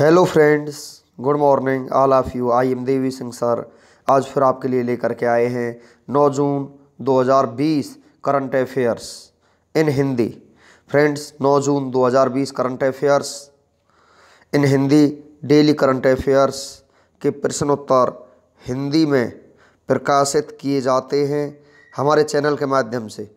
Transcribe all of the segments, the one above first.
hello friends good morning all of you I am Devi Singh sir आज फिर आपके लिए लेकर के आए हैं 9 June 2020 current affairs in Hindi friends 9 June 2020 current affairs in Hindi daily current affairs के प्रश्नोत्तर हिंदी में प्रकाशित किए जाते हैं हमारे चैनल के माध्यम से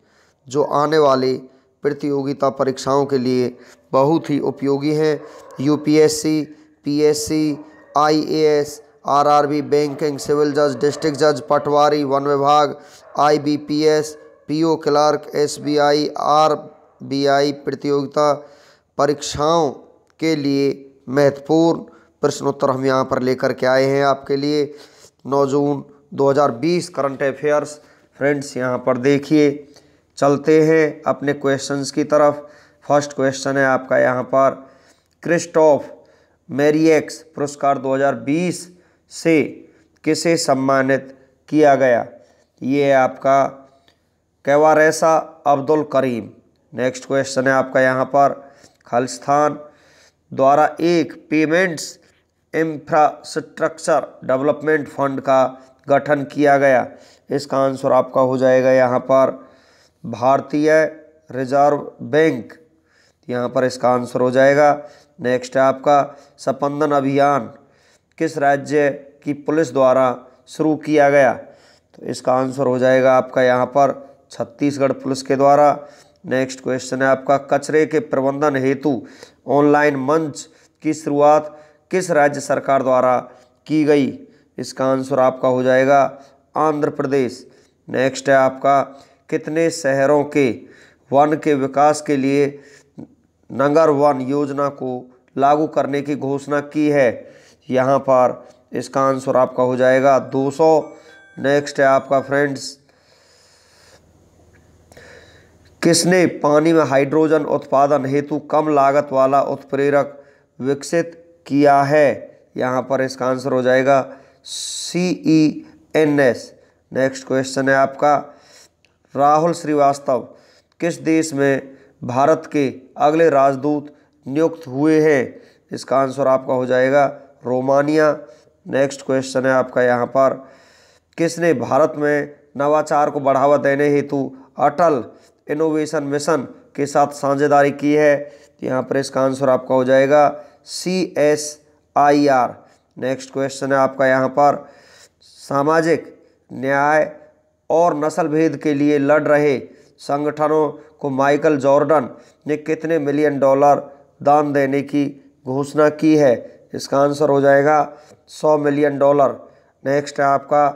जो आने वाली प्रतियोगिता परीक्षाओं के लिए बहुत ही उपयोगी हैं UPSC, PSC, IAS, RRB, banking civil जज डिस्ट्रिक्ट जज पटवारी वन विभाग IBPS, PO Clark SBI, RBI प्रतियोगिता परीक्षाओं के लिए महत्वपूर्ण प्रश्नोत्तर हम यहाँ पर लेकर के आए हैं आपके लिए नौ जून 2020 करंट अफेयर्स फ्रेंड्स यहाँ पर देखिए चलते हैं अपने क्वेश्चंस की तरफ फर्स्ट क्वेश्चन है आपका यहाँ पर क्रिस्टोफ मेरिएक्स पुरस्कार 2020 से किसे सम्मानित किया गया ये है आपका कैवारसा अब्दुल करीम नेक्स्ट क्वेश्चन है आपका यहाँ पर खालिस्तान द्वारा एक पेमेंट्स इंफ्रास्ट्रक्चर डेवलपमेंट फंड का गठन किया गया इसका आंसर आपका हो जाएगा यहाँ पर भारतीय रिजर्व बैंक यहाँ पर इसका आंसर हो जाएगा नेक्स्ट है आपका सपंदन अभियान किस राज्य की पुलिस द्वारा शुरू किया गया तो इसका आंसर हो जाएगा आपका यहाँ पर छत्तीसगढ़ पुलिस के द्वारा नेक्स्ट क्वेश्चन है आपका कचरे के प्रबंधन हेतु ऑनलाइन मंच की शुरुआत किस राज्य सरकार द्वारा की गई इसका आंसर आपका हो जाएगा आंध्र प्रदेश नेक्स्ट है आपका कितने शहरों के वन के विकास के लिए नगर वन योजना को लागू करने की घोषणा की है यहाँ पर इसका आंसर आपका हो जाएगा 200 नेक्स्ट है आपका फ्रेंड्स किसने पानी में हाइड्रोजन उत्पादन हेतु कम लागत वाला उत्प्रेरक विकसित किया है यहाँ पर इसका आंसर हो जाएगा C E N S next question है आपका राहुल श्रीवास्तव किस देश में भारत के अगले राजदूत नियुक्त हुए हैं इसका आंसर आपका हो जाएगा रोमानिया नेक्स्ट क्वेश्चन है आपका यहाँ पर किसने भारत में नवाचार को बढ़ावा देने हेतु अटल इनोवेशन मिशन के साथ साझेदारी की है यहाँ पर इसका आंसर आपका हो जाएगा C S I R next question है आपका यहाँ पर सामाजिक न्याय और नस्ल भेद के लिए लड़ रहे संगठनों को माइकल जॉर्डन ने कितने मिलियन डॉलर दान देने की घोषणा की है इसका आंसर हो जाएगा सौ मिलियन डॉलर नेक्स्ट है आपका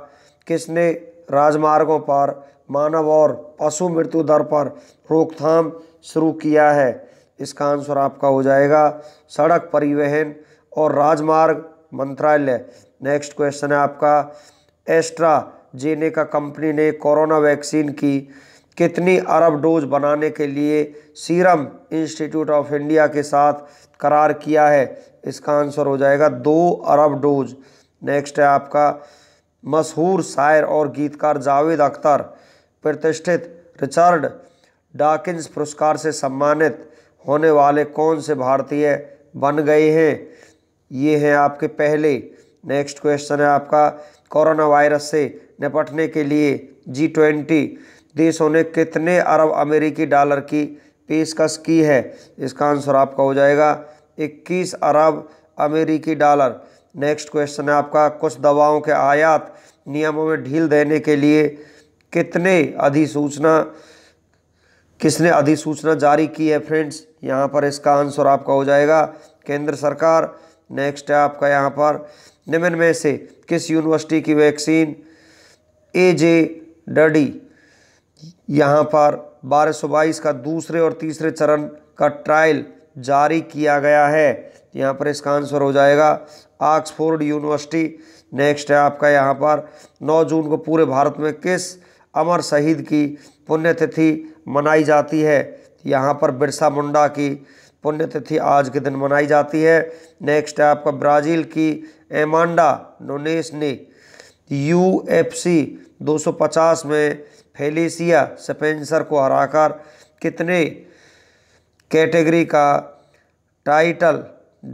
किसने राजमार्गों पर मानव और पशु मृत्यु दर पर रोकथाम शुरू किया है इसका आंसर आपका हो जाएगा सड़क परिवहन और राजमार्ग मंत्रालय नेक्स्ट क्वेश्चन है आपका एस्ट्रा जेनेका कंपनी ने कोरोना वैक्सीन की कितनी अरब डोज बनाने के लिए सीरम इंस्टीट्यूट ऑफ इंडिया के साथ करार किया है इसका आंसर हो जाएगा दो अरब डोज नेक्स्ट है आपका मशहूर शायर और गीतकार जावेद अख्तर प्रतिष्ठित रिचर्ड डाकिंस पुरस्कार से सम्मानित होने वाले कौन से भारतीय बन गए हैं ये हैं आपके पहले नेक्स्ट क्वेश्चन है आपका कोरोना वायरस से निपटने के लिए जी ट्वेंटी देशों ने कितने अरब अमेरिकी डॉलर की पेशकश की है इसका आंसर आपका हो जाएगा 21 अरब अमेरिकी डॉलर नेक्स्ट क्वेश्चन है आपका कुछ दवाओं के आयात नियमों में ढील देने के लिए कितने अधिसूचना किसने अधिसूचना जारी की है फ्रेंड्स यहाँ पर इसका आंसर आपका हो जाएगा केंद्र सरकार नेक्स्ट है आपका यहाँ पर निम्न में से किस यूनिवर्सिटी की वैक्सीन ए जे डडी यहाँ पर बारह सौ बाईस का दूसरे और तीसरे चरण का ट्रायल जारी किया गया है यहाँ पर इसका आंसर हो जाएगा ऑक्सफोर्ड यूनिवर्सिटी नेक्स्ट है आपका यहाँ पर 9 जून को पूरे भारत में किस अमर शहीद की पुण्यतिथि मनाई जाती है यहाँ पर बिरसा मुंडा की पुण्यतिथि आज के दिन मनाई जाती है नेक्स्ट है आपका ब्राज़ील की एमांडा नोनेस ने यू एफ सी 250 में फेलिसिया स्पेंसर को हराकर कितने कैटेगरी का टाइटल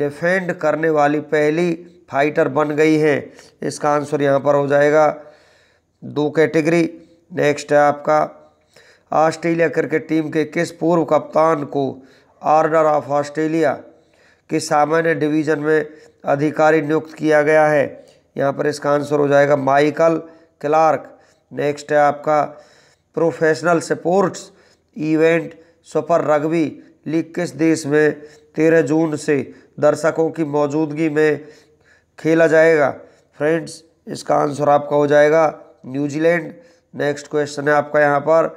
डिफेंड करने वाली पहली फाइटर बन गई हैं इसका आंसर यहाँ पर हो जाएगा दो कैटेगरी नेक्स्ट है आपका ऑस्ट्रेलिया क्रिकेट टीम के किस पूर्व कप्तान को ऑर्डर ऑफ ऑस्ट्रेलिया के सामान्य डिवीजन में अधिकारी नियुक्त किया गया है यहाँ पर इसका आंसर हो जाएगा माइकल क्लार्क नेक्स्ट है आपका professional sports event super rugby league किस देश में तेरह जून से दर्शकों की मौजूदगी में खेला जाएगा फ्रेंड्स इसका आंसर आपका हो जाएगा न्यूजीलैंड नेक्स्ट क्वेश्चन है आपका यहाँ पर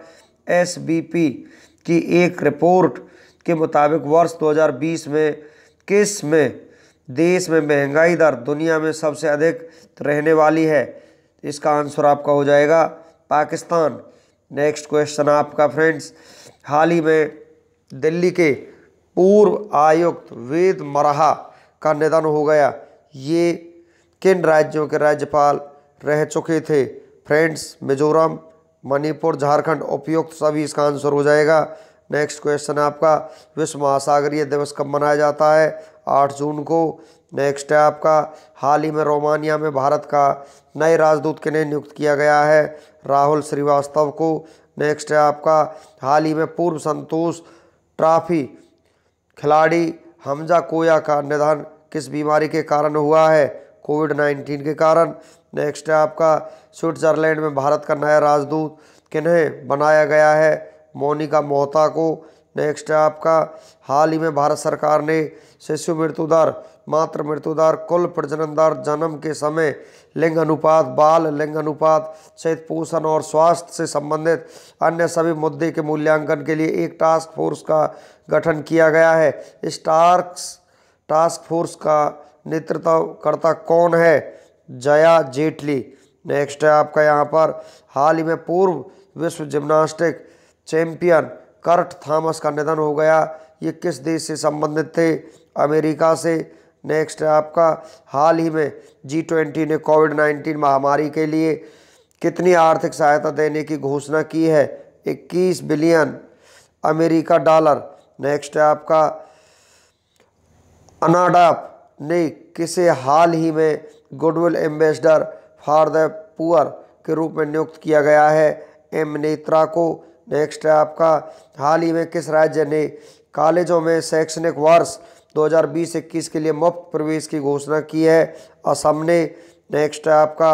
एस की एक रिपोर्ट के मुताबिक वर्ष 2020 में किस में देश में महंगाई दर दुनिया में सबसे अधिक रहने वाली है इसका आंसर आपका हो जाएगा पाकिस्तान नेक्स्ट क्वेश्चन आपका फ्रेंड्स हाल ही में दिल्ली के पूर्व आयुक्त वेद मराहा का निधन हो गया ये किन राज्यों के राज्यपाल रह चुके थे फ्रेंड्स मिजोरम मणिपुर झारखंड उपयुक्त सभी इसका आंसर हो जाएगा नेक्स्ट क्वेश्चन है आपका विश्व महासागरीय दिवस कब मनाया जाता है आठ जून को नेक्स्ट है आपका हाल ही में रोमानिया में भारत का नए राजदूत के लिए नियुक्त किया गया है राहुल श्रीवास्तव को नेक्स्ट है आपका हाल ही में पूर्व संतोष ट्रॉफी खिलाड़ी हमजा कोया का निधन किस बीमारी के कारण हुआ है कोविड नाइन्टीन के कारण नेक्स्ट है आपका स्विट्जरलैंड में भारत का नया राजदूत किन्हें बनाया गया है मोनिका मोहता को नेक्स्ट है आपका हाल ही में भारत सरकार ने शिशु मृत्यु दर मृत्युदर मृत्यु दर कुल प्रजनन दर जन्म के समय लिंग अनुपात बाल लिंग अनुपात सहित पोषण और स्वास्थ्य से संबंधित अन्य सभी मुद्दे के मूल्यांकन के लिए एक टास्क फोर्स का गठन किया गया है इस टास्क टास्क फोर्स का नेतृत्वकर्ता कौन है जया जेटली नेक्स्ट है आपका यहाँ पर हाल ही में पूर्व विश्व जिम्नास्टिक चैंपियन कर्ट थॉमस का निधन हो गया ये किस देश से संबंधित थे अमेरिका से नेक्स्ट है आपका हाल ही में जी ट्वेंटी ने कोविड नाइन्टीन महामारी के लिए कितनी आर्थिक सहायता देने की घोषणा की है 21 बिलियन अमेरिका डॉलर नेक्स्ट है आपका अनाडाप ने किसे हाल ही में goodwill ambassador for the poor के रूप में नियुक्त किया गया है एम नेत्रा को नेक्स्ट है आपका हाल ही में किस राज्य ने कॉलेजों में शैक्षणिक वर्ष 2020-21 के लिए मुफ्त प्रवेश की घोषणा की है असम ने नेक्स्ट है आपका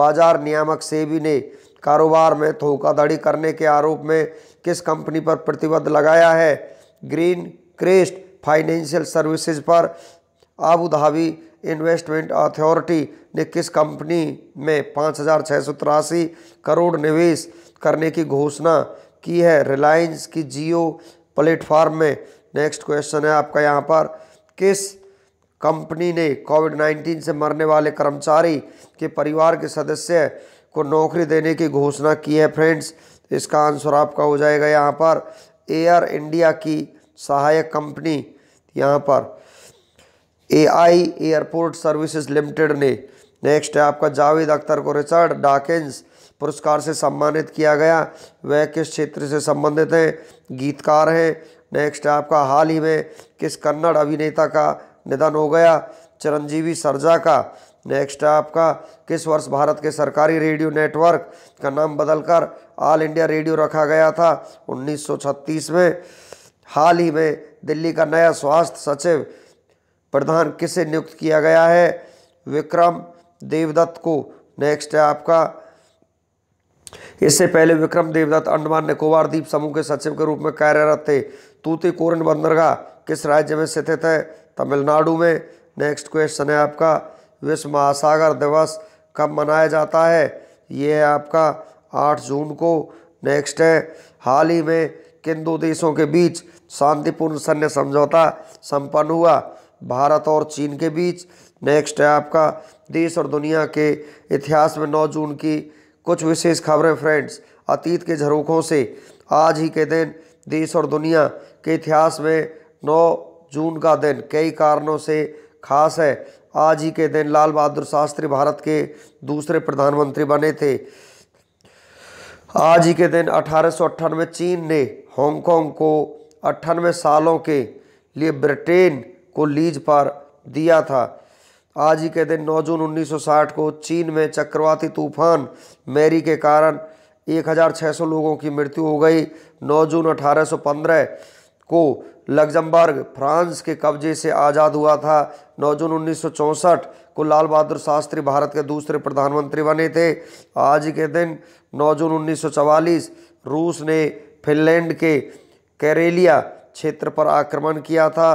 बाजार नियामक सेबी ने कारोबार में धोखाधड़ी करने के आरोप में किस कंपनी पर प्रतिबंध लगाया है ग्रीन क्रेस्ट फाइनेंशियल सर्विसेज पर आबू धाबी इन्वेस्टमेंट अथॉरिटी ने किस कंपनी में पाँच करोड़ निवेश करने की घोषणा की है रिलायंस की जियो प्लेटफॉर्म में नेक्स्ट क्वेश्चन है आपका यहाँ पर किस कंपनी ने कोविड 19 से मरने वाले कर्मचारी के परिवार के सदस्य को नौकरी देने की घोषणा की है फ्रेंड्स इसका आंसर आपका हो जाएगा यहाँ पर एयर इंडिया की सहायक कंपनी यहाँ पर एआई एयरपोर्ट सर्विसेज लिमिटेड ने नेक्स्ट है आपका जावेद अख्तर को रिचर्ड डाकिस पुरस्कार से सम्मानित किया गया वह किस क्षेत्र से संबंधित हैं गीतकार हैं नेक्स्ट आपका हाल ही में किस कन्नड़ अभिनेता का निधन हो गया चिरंजीवी सरजा का नेक्स्ट आपका किस वर्ष भारत के सरकारी रेडियो नेटवर्क का नाम बदलकर ऑल इंडिया रेडियो रखा गया था 1936 में हाल ही में दिल्ली का नया स्वास्थ्य सचिव प्रधान किसे नियुक्त किया गया है विक्रम देवदत्त को नेक्स्ट है आपका इससे पहले विक्रम देवदत्त अंडमान निकोबार द्वीप समूह के सचिव के रूप में कार्यरत थे तूती कोरन बंदरगाह किस राज्य में स्थित है तमिलनाडु में नेक्स्ट क्वेश्चन है आपका विश्व महासागर दिवस कब मनाया जाता है ये है आपका आठ जून को नेक्स्ट है हाल ही में किन दो देशों के बीच शांतिपूर्ण सैन्य समझौता संपन्न हुआ भारत और चीन के बीच नेक्स्ट है आपका देश और दुनिया के इतिहास में 9 जून की कुछ विशेष खबरें फ्रेंड्स अतीत के झरोखों से आज ही के दिन देश और दुनिया के इतिहास में 9 जून का दिन कई कारणों से खास है आज ही के दिन लाल बहादुर शास्त्री भारत के दूसरे प्रधानमंत्री बने थे आज ही के दिन अठारह चीन ने हांगकांग को अट्ठानवे सालों के लिए ब्रिटेन को लीज पर दिया था आज ही के दिन 9 जून 1960 को चीन में चक्रवाती तूफान मैरी के कारण 1600 लोगों की मृत्यु हो गई 9 जून 1815 को लग्जमबर्ग फ्रांस के कब्जे से आज़ाद हुआ था 9 जून उन्नीस को लाल बहादुर शास्त्री भारत के दूसरे प्रधानमंत्री बने थे आज के दिन 9 जून उन्नीस रूस ने फिनलैंड के कैरेलिया क्षेत्र पर आक्रमण किया था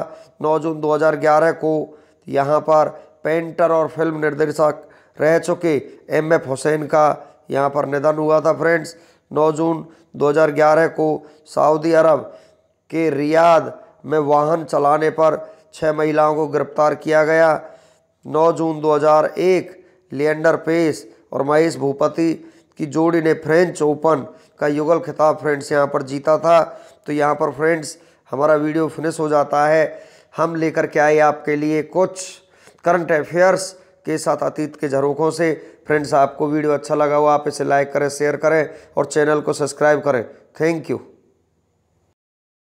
9 जून 2011 को यहाँ पर पेंटर और फिल्म निर्देशक रह चुके एम एफ हुसैन का यहाँ पर निधन हुआ था फ्रेंड्स 9 जून 2011 को सऊदी अरब के रियाद में वाहन चलाने पर छः महिलाओं को गिरफ्तार किया गया 9 जून 2001 लियंडर पेस और महेश भूपति की जोड़ी ने फ्रेंच ओपन का युगल खिताब फ्रेंड्स यहाँ पर जीता था तो यहाँ पर फ्रेंड्स हमारा वीडियो फिनिश हो जाता है हम लेकर के आए आपके लिए कुछ करंट अफेयर्स के साथ अतीत के झरोखों से फ्रेंड्स आपको वीडियो अच्छा लगा हो आप इसे लाइक करें शेयर करें और चैनल को सब्सक्राइब करें थैंक यू